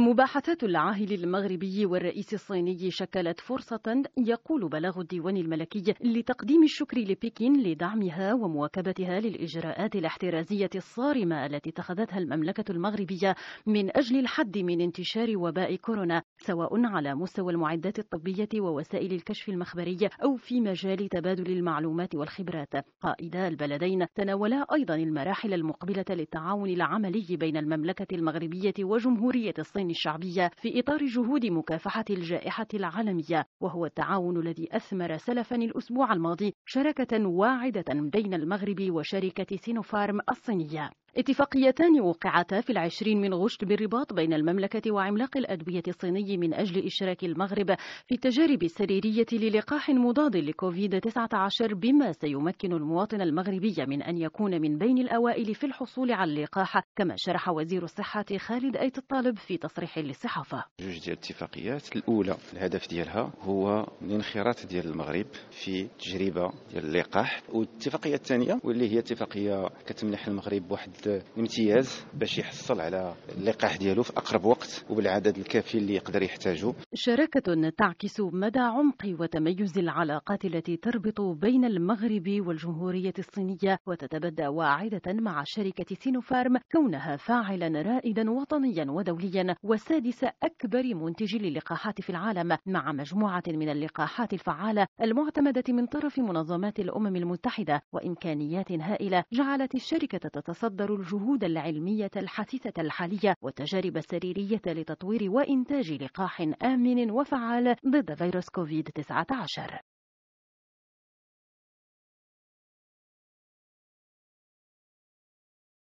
مباحثات العاهل المغربي والرئيس الصيني شكلت فرصة يقول بلاغ الديوان الملكي لتقديم الشكر لبكين لدعمها ومواكبتها للإجراءات الاحترازية الصارمة التي اتخذتها المملكة المغربية من أجل الحد من انتشار وباء كورونا سواء على مستوى المعدات الطبية ووسائل الكشف المخبري أو في مجال تبادل المعلومات والخبرات قائدا البلدين تناولا أيضا المراحل المقبلة للتعاون العملي بين المملكة المغربية وجمهورية الصين الشعبية في إطار جهود مكافحة الجائحة العالمية وهو التعاون الذي أثمر سلفا الأسبوع الماضي شراكة واعدة بين المغرب وشركة سينوفارم الصينية اتفاقيتان وقعتا في العشرين من غشت بالرباط بين المملكة وعملاق الأدوية الصيني من أجل إشراك المغرب في التجارب السريرية للقاح مضاد لكوفيد 19 بما سيمكن المواطن المغربي من أن يكون من بين الأوائل في الحصول على اللقاح كما شرح وزير الصحة خالد أيت الطالب في تصريح للصحافة جوج ديال الاتفاقيات الأولى الهدف ديالها هو الانخراط ديال المغرب في تجربة ديال اللقاح والاتفاقية الثانية واللي هي اتفاقية كتمنح المغرب واحد الامتياز باش يحصل على اللقاح ديالو في اقرب وقت وبالعدد الكافي اللي يقدر يحتاجه شراكه تعكس مدى عمق وتميز العلاقات التي تربط بين المغرب والجمهوريه الصينيه وتتبدى واعده مع شركه سينوفارم كونها فاعلا رائدا وطنيا ودوليا وسادس اكبر منتج للقاحات في العالم مع مجموعه من اللقاحات الفعاله المعتمده من طرف منظمات الامم المتحده وامكانيات هائله جعلت الشركه تتصدر تتضمن الجهود العلمية الحثيثة الحالية والتجارب السريرية لتطوير وإنتاج لقاح آمن وفعال ضد فيروس كوفيد-19